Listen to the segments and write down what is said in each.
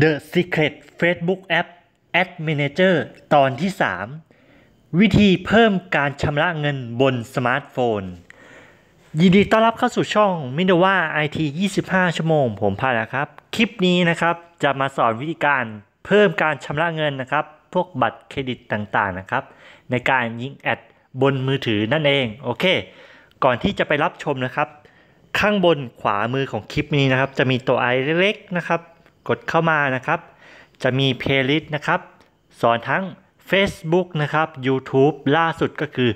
The Secret Facebook App Ad Manager ตอนที่ 3 วิธีเพิ่มการชำระเงินบนสมาร์ทโฟน ยินดีต้อนรับเข้าสู่ช่องมินดว่า IT 25 ชั่วโมงผมพานะครับ คลิปนี้นะครับจะมาสอนวิธีการเพิ่มการชำระเงินนะครับ พวกบัตรเครดิตต่างๆนะครับ ในการยิงแอดบนมือถือนั่นเอง โอเค ก่อนที่จะไปรับชมนะครับ ข้างบนขวามือของคลิปนี้นะครับ จะมีตัวไอเล็กๆนะครับกดเข้ามานะครับจะมีเพลย์ลิสต์นะครับ สอนทั้ง Facebook นะครับ YouTube ล่าสุดก็คือ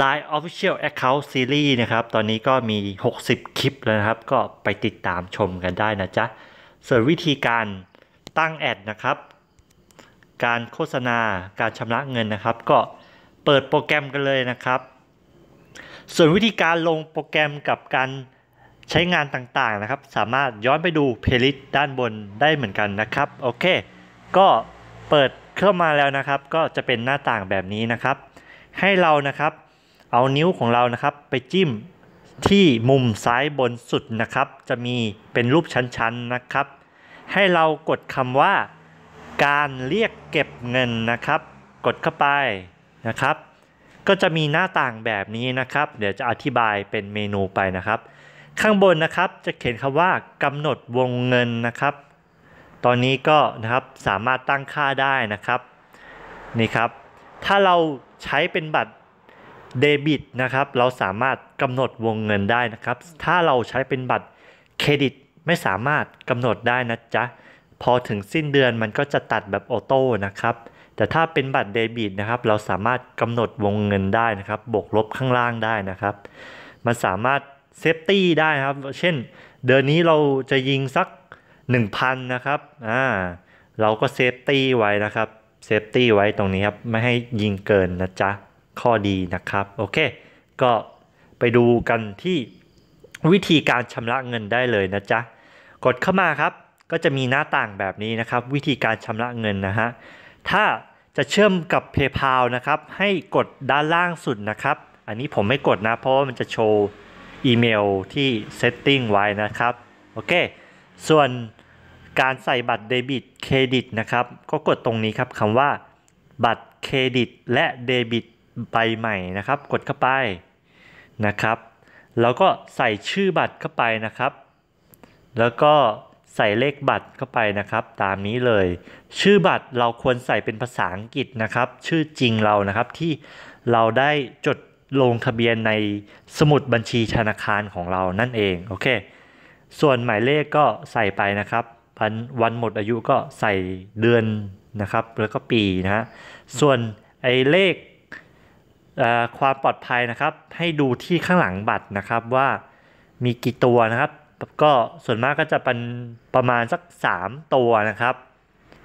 Line Official Account Series นะครับ ตอนนี้ก็มี 60 คลิปแล้วนะครับ ก็ไปติดตามชมกันได้นะจ๊ะส่วนวิธีการตั้งแอดนะครับ การโฆษณาการชำระเงินนะครับ ก็เปิดโปรแกรมกันเลยนะครับ ส่วนวิธีการลงโปรแกรมกับการใช้งานต่างๆนะครับ สามารถย้อนไปดูเพลย์ลิสต์ด้านบนได้เหมือนกันนะครับ โอเค ก็เปิดเข้ามาแล้วนะครับ ก็จะเป็นหน้าต่างแบบนี้นะครับ ให้เรานะครับเอานิ้วของเรานะครับ ไปจิ้มที่มุมซ้ายบนสุดนะครับ จะมีเป็นรูปชั้นๆนะครับ ให้เรากดคำว่า การเรียกเก็บเงินนะครับ กดเข้าไปนะครับ ก็จะมีหน้าต่างแบบนี้นะครับ เดี๋ยวจะอธิบายเป็นเมนูไปนะครับข้างบนนะครับจะเขียนคำว่ากำหนดวงเงินนะครับ ตอนนี้ก็นะครับ สามารถตั้งค่าได้นะครับนี่ครับถ้าเราใช้เป็นบัตรเดบิตนะครับเราสามารถกำหนดวงเงินได้นะครับถ้าเราใช้เป็นบัตรเครดิตไม่สามารถกำหนดได้นะจ๊ะพอถึงสิ้นเดือนมันก็จะตัดแบบออโต้นะครับแต่ถ้าเป็นบัตรเดบิตนะครับ เราสามารถกำหนดวงเงินได้นะครับบวกลบข้างล่างได้นะครับ มันสามารถเซฟตี้ได้ครับเช่นเดือนนี้เราจะยิงสัก1,000นะครับ อ่า เราก็เซฟตี้ไว้นะครับ เซฟตี้ไว้ตรงนี้ครับไม่ให้ยิงเกินนะจ๊ะ ข้อดีนะครับ โอเค ก็ไปดูกันที่วิธีการชำระเงินได้เลยนะจ๊ะ กดเข้ามาครับ ก็จะมีหน้าต่างแบบนี้นะครับ วิธีการชำระเงินนะฮะ ถ้าจะเชื่อมกับ PayPal นะครับให้กดด้านล่างสุดนะครับ อันนี้ผมไม่กดนะเพราะว่ามันจะโชว์อีเมลที่เซตติ้งไว้นะครับโอเค ส่วนการใส่บัตรเดบิตเครดิตนะครับก็กดตรงนี้ครับคำว่าบัตรเครดิตและเดบิตใบใหม่นะครับ กดเข้าไปนะครับแล้วก็ใส่ชื่อบัตรเข้าไปนะครับ แล้วก็ใส่เลขบัตรเข้าไปนะครับ ตามนี้เลย ชื่อบัตรเราควรใส่เป็นภาษาอังกฤษนะครับ ชื่อจริงเรานะครับที่เราได้จดลงทะเบียนในสมุดบัญชีธนาคารของเรานั่นเองโอเคส่วนหมายเลขก็ใส่ไปนะครับ วันวันหมดอายุก็ใส่เดือนนะครับแล้วก็ปีนะฮะส่วนไอ้เลขความปลอดภัยนะครับให้ดูที่ข้างหลังบัตรนะครับว่ามีกี่ตัวนะครับก็ส่วนมากก็จะเป็นประมาณสัก 3 ตัวนะครับ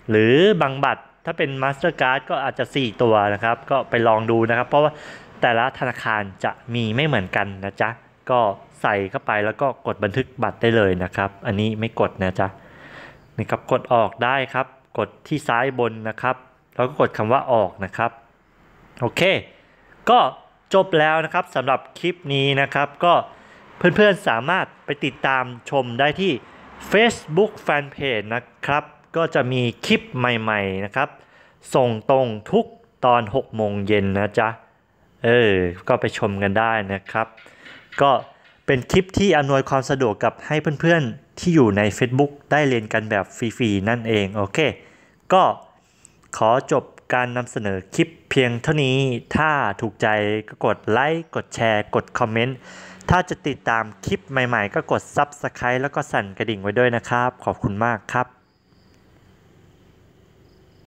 หรือบางบัตรถ้าเป็นมาสเตอร์การ์ดก็อาจจะ 4 ตัวนะครับ ก็ไปลองดูนะครับ เพราะว่าแต่ละธนาคารจะมีไม่เหมือนกันนะจ๊ะ ก็ใส่เข้าไปแล้วก็กดบันทึกบัตรได้เลยนะครับ อันนี้ไม่กดนะจ๊ะนี่ครับกดออกได้ครับ กดที่ซ้ายบนนะครับ แล้วก็กดคำว่าออกนะครับ โอเค ก็จบแล้วนะครับสำหรับคลิปนี้นะครับ ก็เพื่อนๆสามารถไปติดตามชมได้ที่ Facebook Fanpage นะครับ ก็จะมีคลิปใหม่ๆนะครับ ส่งตรงทุกตอน 6 โมงเย็นนะจ๊ะเออก็ไปชมกันได้นะครับ ก็เป็นคลิปที่อำนวยความสะดวกกับให้เพื่อนๆที่อยู่ใน Facebook ได้เรียนกันแบบฟรีๆ นั่นเองโอเค ก็ขอจบการนำเสนอคลิปเพียงเท่านี้ ถ้าถูกใจก็กดไลค์ กดแชร์ กดคอมเมนต์ ถ้าจะติดตามคลิปใหม่ๆก็กด Subscribe แล้วก็สั่นกระดิ่งไว้ด้วยนะครับ ขอบคุณมากครับ